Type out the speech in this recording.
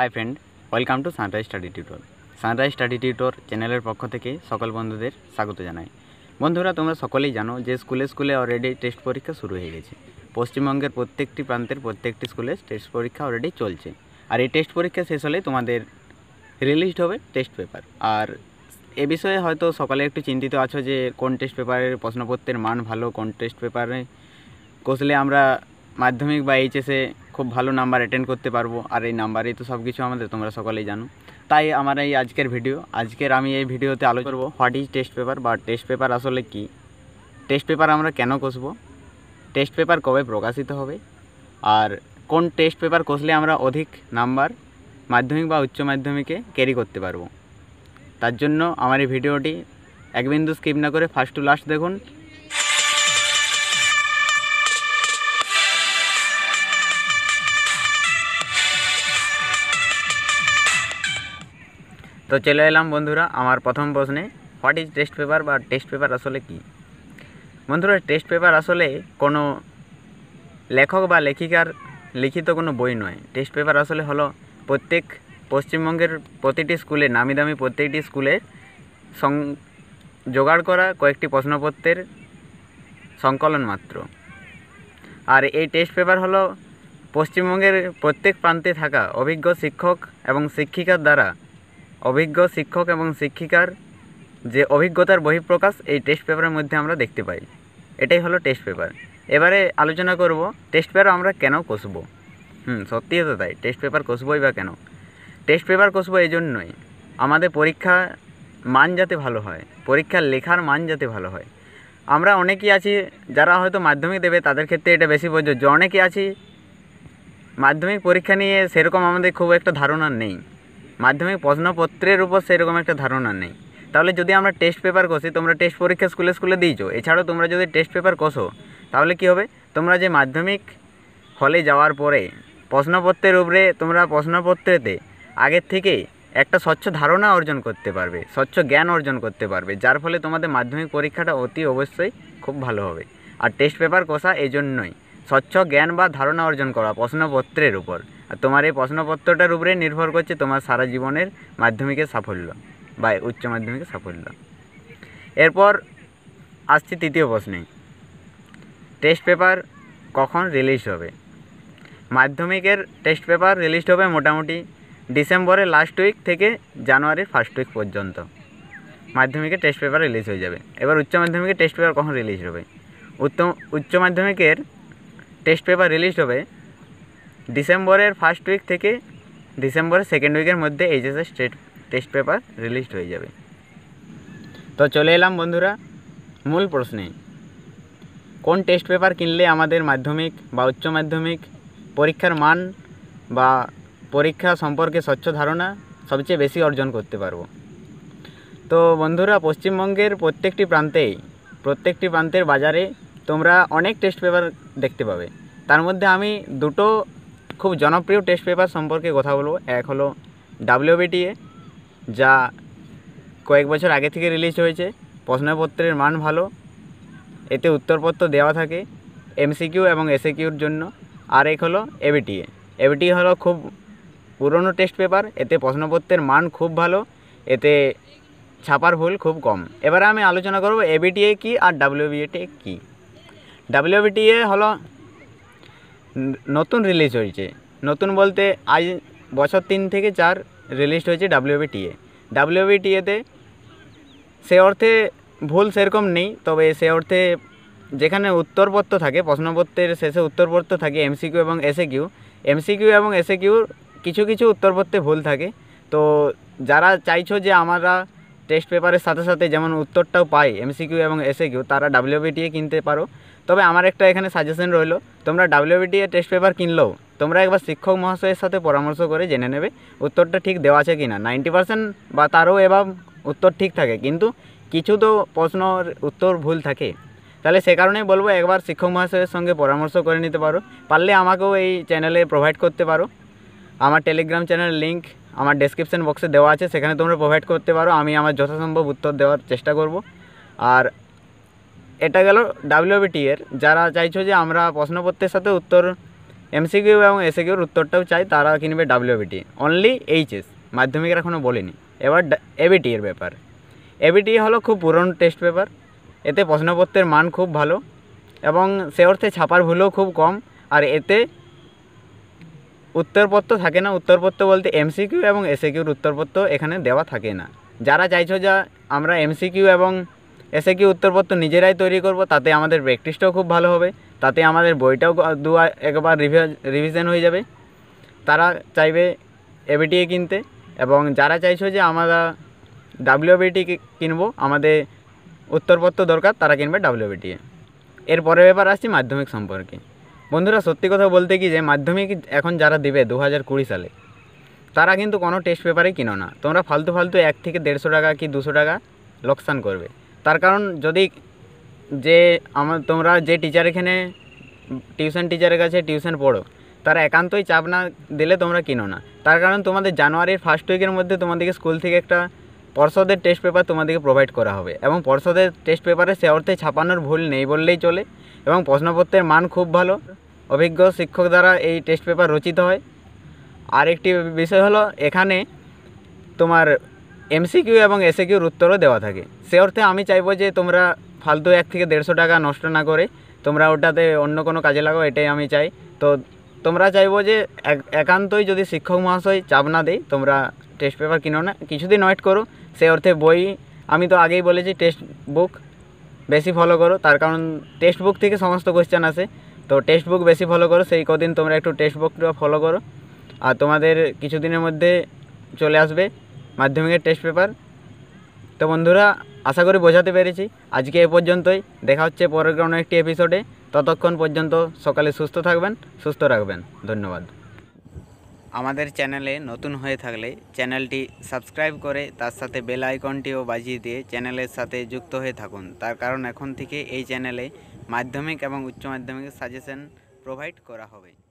high friend welcome to Sunrise Study Tutor Sunrise Study Tutor চ্যানেলের পক্ষ থেকে সকল বন্ধুদের স্বাগত জানাই বন্ধুরা তোমরা সকলেই জানো যে স্কুলে স্কুলে অলরেডি টেস্ট পরীক্ষা শুরু হয়ে গেছে পশ্চিমবঙ্গের প্রত্যেকটি প্রান্তের প্রত্যেকটি স্কুলে টেস্ট পরীক্ষা অলরেডি চলছে আর এই টেস্ট পরীক্ষা শেষ হলে তোমাদের রিলিজড হবে টেস্ট পেপার আর এ বিষয়ে হয়তো সকালে একটু চিন্তিত আছো যে কোন টেস্ট পেপারের প্রশ্নপত্রের মান ভালো কোন টেস্ট পেপারে কষলে আমরা মাধ্যমিক বা এইচএসে খুব ভালো নাম্বার অ্যাটেন্ড করতে পারবো আর এই নাম্বারেই তো সব কিছু আমাদের তোমরা সকলেই জানো তাই আমার এই আজকের ভিডিও আজকের আমি এই ভিডিওতে আলো করবো হোয়াট ইজ টেস্ট পেপার বা টেস্ট পেপার আসলে কি টেস্ট পেপার আমরা কেন কষবো টেস্ট পেপার কবে প্রকাশিত হবে আর কোন টেস্ট পেপার কষলে আমরা অধিক নাম্বার মাধ্যমিক বা উচ্চ মাধ্যমিকে ক্যারি করতে পারবো তার জন্য আমার এই ভিডিওটি এক বিন্দু স্কিপ না করে ফার্স্ট টু লাস্ট দেখুন তো চলে এলাম বন্ধুরা আমার প্রথম প্রশ্নে হোয়াট ইজ টেস্ট পেপার বা টেস্ট পেপার আসলে কি বন্ধুরা টেস্ট পেপার আসলে কোনো লেখক বা লেখিকার লিখিত কোনো বই নয় টেস্ট পেপার আসলে হলো প্রত্যেক পশ্চিমবঙ্গের প্রতিটি স্কুলে নামি দামি প্রত্যেকটি স্কুলে সং জোগাড় করা কয়েকটি প্রশ্নপত্রের সংকলন মাত্র আর এই টেস্ট পেপার হলো পশ্চিমবঙ্গের প্রত্যেক প্রান্তে থাকা অভিজ্ঞ শিক্ষক এবং শিক্ষিকার দ্বারা অভিজ্ঞ শিক্ষক এবং শিক্ষিকার যে অভিজ্ঞতার বহিঃপ্রকাশ এই টেস্ট পেপারের মধ্যে আমরা দেখতে পাই এটাই হলো টেস্ট পেপার এবারে আলোচনা করব টেস্ট পেপার আমরা কেন কষব হুম সত্যি তো তাই টেস্ট পেপার কষবই বা কেন টেস্ট পেপার কষব এই জন্যই আমাদের পরীক্ষা মান যাতে ভালো হয় পরীক্ষার লেখার মান যাতে ভালো হয় আমরা অনেকেই আছি যারা হয়তো মাধ্যমিক দেবে তাদের ক্ষেত্রে এটা বেশি প্রযোজ্য অনেকে আছি মাধ্যমিক পরীক্ষা নিয়ে সেরকম আমাদের খুব একটা ধারণা নেই মাধ্যমিক প্রশ্নপত্রের উপর সেরকম একটা ধারণা নেই তাহলে যদি আমরা টেস্ট পেপার কষি তোমরা টেস্ট পরীক্ষা স্কুলে স্কুলে দিয়েছো এছাড়াও তোমরা যদি টেস্ট পেপার কষো তাহলে কি হবে তোমরা যে মাধ্যমিক হলে যাওয়ার পরে প্রশ্নপত্রের উপরে তোমরা প্রশ্নপত্রেতে আগের থেকে একটা স্বচ্ছ ধারণা অর্জন করতে পারবে স্বচ্ছ জ্ঞান অর্জন করতে পারবে যার ফলে তোমাদের মাধ্যমিক পরীক্ষাটা অতি অবশ্যই খুব ভালো হবে আর টেস্ট পেপার কষা এই জন্যই স্বচ্ছ জ্ঞান বা ধারণা অর্জন করা প্রশ্নপত্রের উপর আর তোমার এই প্রশ্নপত্রটার উপরে নির্ভর করছে তোমার সারা জীবনের মাধ্যমিকের সাফল্য বা উচ্চ মাধ্যমিকের সাফল্য এরপর আসছি তৃতীয় প্রশ্নে টেস্ট পেপার কখন রিলিজ হবে মাধ্যমিকের টেস্ট পেপার রিলিজ হবে মোটামুটি ডিসেম্বরের লাস্ট উইক থেকে জানুয়ারির ফার্স্ট উইক পর্যন্ত মাধ্যমিকের টেস্ট পেপার রিলিজ হয়ে যাবে এবার উচ্চ মাধ্যমিকের টেস্ট পেপার কখন রিলিজ হবে উত্তম উচ্চ মাধ্যমিকের টেস্ট পেপার রিলিজ হবে ডিসেম্বরের ফার্স্ট উইক থেকে ডিসেম্বরের সেকেন্ড উইকের মধ্যে এইচএসএস টেস্ট পেপার রিলিজড হয়ে যাবে তো চলে এলাম বন্ধুরা মূল প্রশ্নে কোন টেস্ট পেপার কিনলে আমাদের মাধ্যমিক বা উচ্চ মাধ্যমিক পরীক্ষার মান বা পরীক্ষা সম্পর্কে স্বচ্ছ ধারণা সবচেয়ে বেশি অর্জন করতে পারবো তো বন্ধুরা পশ্চিমবঙ্গের প্রত্যেকটি প্রান্তে প্রত্যেকটি প্রান্তের বাজারে তোমরা অনেক টেস্ট পেপার দেখতে পাবে তার মধ্যে আমি দুটো খুব জনপ্রিয় টেস্ট পেপার সম্পর্কে কথা বলবো এক হলো ডাব্লিউবিটিএ যা কয়েক বছর আগে থেকে রিলিজ হয়েছে প্রশ্নপত্রের মান ভালো এতে উত্তরপত্র দেওয়া থাকে এমসিকিউ এবং এসএকিউর জন্য আর এক হলো এবিটিএ এবিটিএ হলো খুব পুরনো টেস্ট পেপার এতে প্রশ্নপত্রের মান খুব ভালো এতে ছাপার ভুল খুব কম এবারে আমি আলোচনা করব এবিটিএ কি আর ডাব্লিউবিএটিএ কি ডাব্লিউবিটিএ হলো নতুন রিলিজ হয়েছে নতুন বলতে আজ বছর তিন থেকে চার রিলিজ হয়েছে ডাব্লিউবি ডাব্লিউবিটিএতে সে অর্থে ভুল সেরকম নেই তবে সে অর্থে যেখানে উত্তরপত্র থাকে প্রশ্নপত্রের শেষে উত্তরপত্র থাকে এমসিকিউ এবং এসএ কিউ এমসিকিউ এবং এসএ কিউর কিছু কিছু উত্তরপত্রে ভুল থাকে তো যারা চাইছো যে আমরা টেস্ট পেপারের সাথে সাথে যেমন উত্তরটাও পাই এমসিকিউ এবং এসে কিউ তারা ডাব্লিউবিটিএ কিনতে পারো তবে আমার একটা এখানে সাজেশন রইলো তোমরা ডাব্লিউবিটিএ টেস্ট পেপার কিনলেও তোমরা একবার শিক্ষক মহাশয়ের সাথে পরামর্শ করে জেনে নেবে উত্তরটা ঠিক দেওয়া আছে কি না নাইনটি পার্সেন্ট বা তারও এবার উত্তর ঠিক থাকে কিন্তু কিছু তো প্রশ্নর উত্তর ভুল থাকে তাহলে সে কারণেই বলবো একবার শিক্ষক মহাশয়ের সঙ্গে পরামর্শ করে নিতে পারো পারলে আমাকেও এই চ্যানেলে প্রোভাইড করতে পারো আমার টেলিগ্রাম চ্যানেল লিঙ্ক আমার ডেসক্রিপশান বক্সে দেওয়া আছে সেখানে তোমরা প্রোভাইড করতে পারো আমি আমার যথাসম্ভব উত্তর দেওয়ার চেষ্টা করব আর এটা গেল ডাব্লিউবিটি এর যারা চাইছো যে আমরা প্রশ্নপত্রের সাথে উত্তর এমসিকিউ এবং এসএকিউর উত্তরটাও চাই তারা কিনবে ডাব্লিউবিটি অনলি এইচএস মাধ্যমিকের এখনও বলিনি এবার এবিটি এর ব্যাপার এবিটি হলো খুব পুরনো টেস্ট পেপার এতে প্রশ্নপত্রের মান খুব ভালো এবং সে অর্থে ছাপার ভুলও খুব কম আর এতে উত্তরপত্র থাকে না উত্তরপত্র বলতে এমসিকিউ এবং এসএকিউর উত্তরপত্র এখানে দেওয়া থাকে না যারা চাইছো যা আমরা এমসিকিউ এবং এসএকিউ উত্তরপত্র নিজেরাই তৈরি করব তাতে আমাদের প্র্যাকটিসটাও খুব ভালো হবে তাতে আমাদের বইটাও দু একবার রিভিশন হয়ে যাবে তারা চাইবে এবিটিএ কিনতে এবং যারা চাইছো যে আমরা ডাব্লিউবিটি কিনবো আমাদের উত্তরপত্র দরকার তারা কিনবে ডাব্লিউবিটিএ পরে ব্যাপার আসছি মাধ্যমিক সম্পর্কে বন্ধুরা সত্যি কথা বলতে কি যে মাধ্যমিক এখন যারা দেবে দু হাজার কুড়ি সালে তারা কিন্তু কোনো টেস্ট পেপারে কিনো না তোমরা ফালতু ফালতু এক থেকে দেড়শো টাকা কি দুশো টাকা লোকসান করবে তার কারণ যদি যে আমার তোমরা যে টিচার এখানে টিউশন টিচারের কাছে টিউশন পড়ো তারা একান্তই চাপ না দিলে তোমরা কিনো না তার কারণ তোমাদের জানুয়ারির ফার্স্ট উইকের মধ্যে তোমাদেরকে স্কুল থেকে একটা পর্ষদের টেস্ট পেপার তোমাদেরকে প্রোভাইড করা হবে এবং পর্ষদের টেস্ট পেপারে সে অর্থে ছাপানোর ভুল নেই বললেই চলে এবং প্রশ্নপত্রের মান খুব ভালো অভিজ্ঞ শিক্ষক দ্বারা এই টেস্ট পেপার রচিত হয় আরেকটি বিষয় হলো এখানে তোমার এমসিকিউ এবং এসএকিউর উত্তরও দেওয়া থাকে সে অর্থে আমি চাইবো যে তোমরা ফালতু এক থেকে দেড়শো টাকা নষ্ট না করে তোমরা ওটাতে অন্য কোনো কাজে লাগাও এটাই আমি চাই তো তোমরা চাইবো যে একান্তই যদি শিক্ষক মহাশয় চাপ না দেয় তোমরা টেস্ট পেপার কিনো না কিছুদিন ওয়েট করো সে অর্থে বই আমি তো আগেই বলেছি টেক্সট বুক বেশি ফলো করো তার কারণ টেক্সট বুক থেকে সমস্ত কোয়েশ্চেন আসে তো টেক্সট বুক বেশি ফলো করো সেই কদিন তোমরা একটু টেক্সট বুকটা ফলো করো আর তোমাদের কিছুদিনের মধ্যে চলে আসবে মাধ্যমিকের টেস্ট পেপার তো বন্ধুরা আশা করি বোঝাতে পেরেছি আজকে এ পর্যন্তই দেখা হচ্ছে পরের কোনো একটি এপিসোডে ততক্ষণ পর্যন্ত সকালে সুস্থ থাকবেন সুস্থ রাখবেন ধন্যবাদ আমাদের চ্যানেলে নতুন হয়ে থাকলে চ্যানেলটি সাবস্ক্রাইব করে তার সাথে বেল আইকনটিও বাজিয়ে দিয়ে চ্যানেলের সাথে যুক্ত হয়ে থাকুন তার কারণ এখন থেকে এই চ্যানেলে মাধ্যমিক এবং উচ্চ মাধ্যমিকের সাজেশন প্রোভাইড করা হবে